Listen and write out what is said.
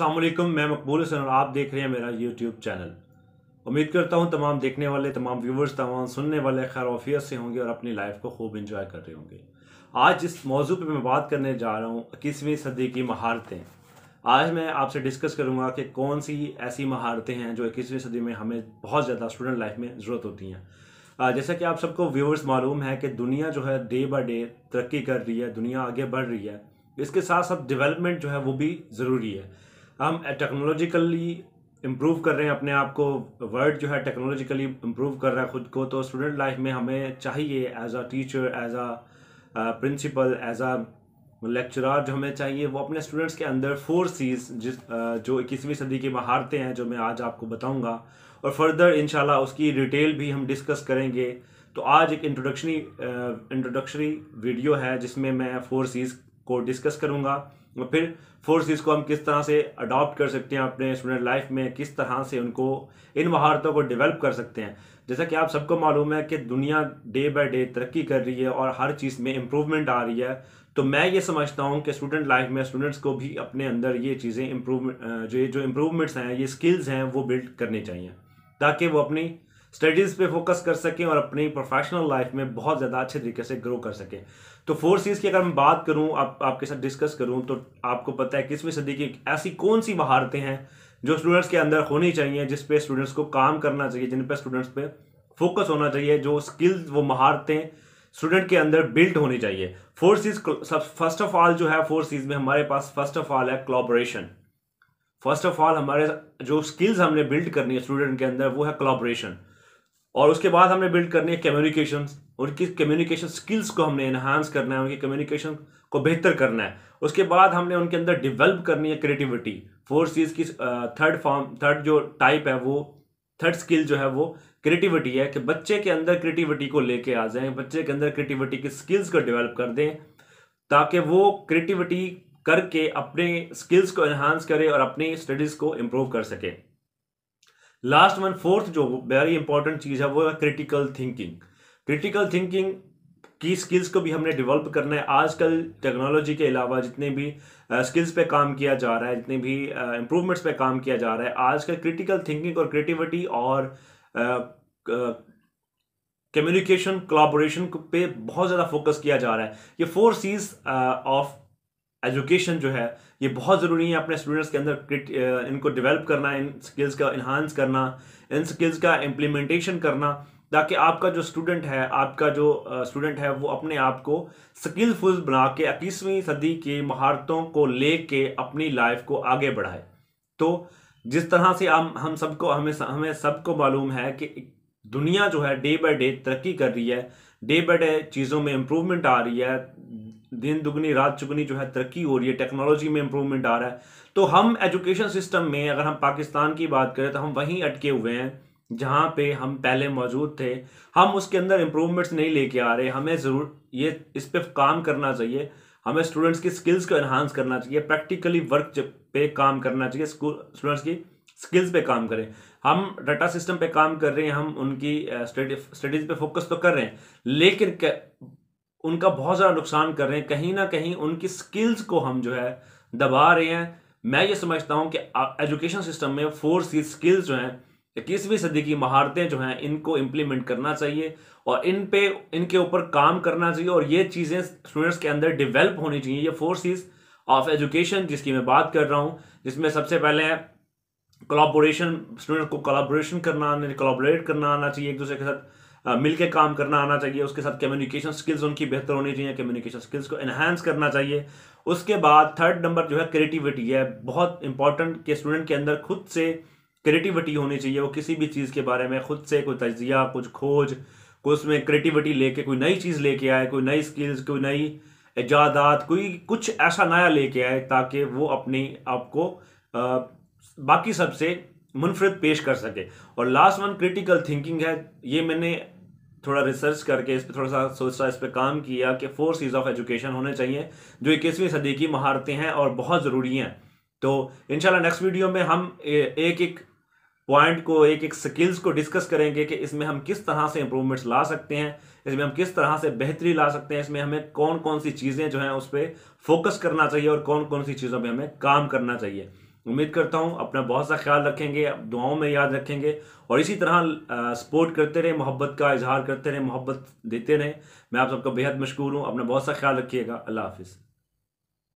वालेकुम मैं मकबूल हुसैन और आप देख रहे हैं मेरा यूट्यूब चैनल उम्मीद करता हूँ तमाम देखने वाले तमाम व्यूवर्स तमाम सुनने वाले खैर ऑफियत से होंगे और अपनी लाइफ को खूब इंजॉय कर रहे होंगे आज इस मौजू पर मैं बात करने जा रहा हूँ इक्कीसवीं सदी की महारतें आज मैं आपसे डिस्कस करूँगा कि कौन सी ऐसी महारतें हैं जो इक्कीसवीं सदी में हमें बहुत ज़्यादा स्टूडेंट लाइफ में ज़रूरत होती हैं जैसा कि आप सबको व्यूवर्स मालूम है कि दुनिया जो है डे बाई डे तरक्की कर रही है दुनिया आगे बढ़ रही है इसके साथ साथ डेवलपमेंट जो है वो भी ज़रूरी है हम टेक्नोलॉजिकली इम्प्रूव कर रहे हैं अपने आप को वर्ड जो है टेक्नोलॉजिकली इम्प्रूव कर रहा है ख़ुद को तो स्टूडेंट लाइफ में हमें चाहिए as a teacher as a principal as a lecturer जो हमें चाहिए वो अपने स्टूडेंट्स के अंदर फोर सीज जिस uh, जो इक्कीसवीं सदी की महारतें हैं जो मैं आज आपको बताऊंगा और फर्दर इन उसकी डिटेल भी हम डिस्कस करेंगे तो आज एक इंट्रोडक्शनी इंट्रोडक्शनी वीडियो है जिसमें मैं फोर सीज को डिस्कस करूँगा और फिर फोर्सेस को हम किस तरह से अडॉप्ट कर सकते हैं अपने स्टूडेंट लाइफ में किस तरह से उनको इन महारतों को डेवलप कर सकते हैं जैसा कि आप सबको मालूम है कि दुनिया डे बाय डे तरक्की कर रही है और हर चीज़ में इम्प्रूवमेंट आ रही है तो मैं ये समझता हूँ कि स्टूडेंट लाइफ में स्टूडेंट्स को भी अपने अंदर ये चीज़ें इम्प्रूव जो ये जो इम्प्रूवमेंट्स हैं ये स्किल्स हैं वो बिल्ड करनी चाहिए ताकि वो अपनी स्टडीज़ पे फोकस कर सकें और अपनी प्रोफेशनल लाइफ में बहुत ज़्यादा अच्छे तरीके से ग्रो कर सकें तो फोर सीज़ की अगर मैं बात करूँ आप आपके साथ डिस्कस करूँ तो आपको पता है किसवीं सदी की ऐसी कौन सी महारतें हैं जो स्टूडेंट्स के अंदर होनी चाहिए जिस पे स्टूडेंट्स को काम करना चाहिए जिन पे स्टूडेंट्स पे फोकस होना चाहिए जो स्किल्स वो महारतें स्टूडेंट के अंदर बिल्ड होनी चाहिए four Cs first of all जो है फोर सीज में हमारे पास फर्स्ट ऑफ ऑल है कोलाबोरेशन फर्स्ट ऑफ ऑल हमारे जो स्किल्स हमने बिल्ड करनी है स्टूडेंट के अंदर वो है कोलाबोरेशन और उसके बाद हमने बिल्ड करनी है कम्युनिकेशन उनकी कम्युनिकेशन स्किल्स को हमने इन्हांस करना है उनकी कम्युनिकेशन को बेहतर करना है उसके बाद हमने उनके अंदर डिवेल्प करनी है क्रिएटिविटी फोर सीज की थर्ड फॉर्म थर्ड जो टाइप है वो थर्ड स्किल जो है वो क्रिएटिविटी है कि बच्चे के अंदर क्रिएटिविटी को लेके आ जाएं बच्चे के अंदर क्रिएटिविटी की स्किल्स को डेवलप कर दें ताकि वो क्रिएटिविटी करके अपने स्किल्स को एनहांस करे और अपनी स्टडीज़ को इम्प्रूव कर सके लास्ट वन फोर्थ जो वेरी इंपॉर्टेंट चीज़ है वो है क्रिटिकल थिंकिंग क्रिटिकल थिंकिंग की स्किल्स को भी हमने डेवलप करना है आजकल टेक्नोलॉजी के अलावा जितने भी स्किल्स uh, पे काम किया जा रहा है जितने भी इम्प्रूवमेंट्स uh, पे काम किया जा रहा है आजकल क्रिटिकल थिंकिंग और क्रिएटिविटी और कम्युनिकेशन uh, uh कोलाबोरेशन पे बहुत ज़्यादा फोकस किया जा रहा है ये फोर सीज ऑफ एजुकेशन जो है ये बहुत ज़रूरी है अपने स्टूडेंट्स के अंदर इनको डेवलप करना इन स्किल्स का इन्हांस करना इन स्किल्स का इम्प्लीमेंटेशन करना ताकि आपका जो स्टूडेंट है आपका जो स्टूडेंट है वो अपने आप को स्किलफुल बना के इक्कीसवीं सदी की महारतों को ले के अपनी लाइफ को आगे बढ़ाए तो जिस तरह से हम हम सबको हमें हमें सबको मालूम है कि दुनिया जो है डे बाय डे तरक्की कर रही है डे बाय डे चीज़ों में इम्प्रूवमेंट आ रही है दिन दुगनी रात चुगनी जो है तरक्की हो रही है टेक्नोलॉजी में इम्प्रूवमेंट आ रहा है तो हम एजुकेशन सिस्टम में अगर हम पाकिस्तान की बात करें तो हम वहीं अटके हुए हैं जहाँ पे हम पहले मौजूद थे हम उसके अंदर इम्प्रूवमेंट्स नहीं लेके आ रहे हमें ज़रूर ये इस पर काम करना चाहिए हमें स्टूडेंट्स की स्किल्स को एनहांस करना चाहिए प्रैक्टिकली वर्क पे काम करना चाहिए स्टूडेंट्स की स्किल्स पे काम करें हम डाटा सिस्टम पे काम कर रहे हैं हम उनकी स्टडीज पे फोकस तो कर रहे हैं लेकिन उनका बहुत ज़्यादा नुकसान कर रहे हैं कहीं ना कहीं उनकी स्किल्स को हम जो है दबा रहे हैं मैं ये समझता हूँ कि एजुकेशन सिस्टम में फोर सी स्किल्स जो हैं इक्कीसवीं सदी की महारतें जो हैं इनको इम्प्लीमेंट करना चाहिए और इन पे इनके ऊपर काम करना चाहिए और ये चीज़ें स्टूडेंट्स के अंदर डेवलप होनी चाहिए ये फोर सीज ऑफ एजुकेशन जिसकी मैं बात कर रहा हूँ जिसमें सबसे पहले है कोलाबोरेशन स्टूडेंट को कोलाबोरेशन करना आना कोलाबोरेट करना आना चाहिए एक दूसरे के साथ मिलकर काम करना आना चाहिए उसके साथ कम्युनिकेशन स्किल्स उनकी बेहतर होनी चाहिए कम्युनिकेशन स्किल्स को एनहेंस करना चाहिए उसके बाद थर्ड नंबर जो है क्रिएटिविटी है बहुत इंपॉर्टेंट कि स्टूडेंट के अंदर खुद से क्रिएटिविटी होनी चाहिए वो किसी भी चीज़ के बारे में खुद से कोई तजिया कुछ खोज कोई उसमें क्रिएटिविटी लेके कोई नई चीज़ लेके आए कोई नई स्किल्स कोई नई ईजादात कोई कुछ ऐसा नया लेके आए ताकि वो अपने आप को बाकी सबसे मुनफरद पेश कर सके और लास्ट वन क्रिटिकल थिंकिंग है ये मैंने थोड़ा रिसर्च करके इस पर थोड़ा सा सोचा इस पर काम किया कि फोर सीज ऑफ एजुकेशन होने चाहिए जो इक्कीसवीं सदी की महारतें हैं और बहुत ज़रूरी हैं तो इनशाला नेक्स्ट वीडियो में हम एक एक पॉइंट को एक एक स्किल्स को डिस्कस करेंगे कि इसमें हम किस तरह से इम्प्रूवमेंट्स ला सकते हैं इसमें हम किस तरह से बेहतरी ला सकते हैं इसमें हमें कौन कौन सी चीज़ें जो हैं उस पर फोकस करना चाहिए और कौन कौन सी चीज़ों पर हमें काम करना चाहिए उम्मीद करता हूँ अपना बहुत सा ख्याल रखेंगे दुआओं में याद रखेंगे और इसी तरह सपोर्ट करते रहें मोहब्बत का इजहार करते रहें मोहब्बत देते रहें मैं आप सबका बेहद मशहूर हूँ अपना बहुत सा ख्याल रखिएगा अल्लाह हाफिज़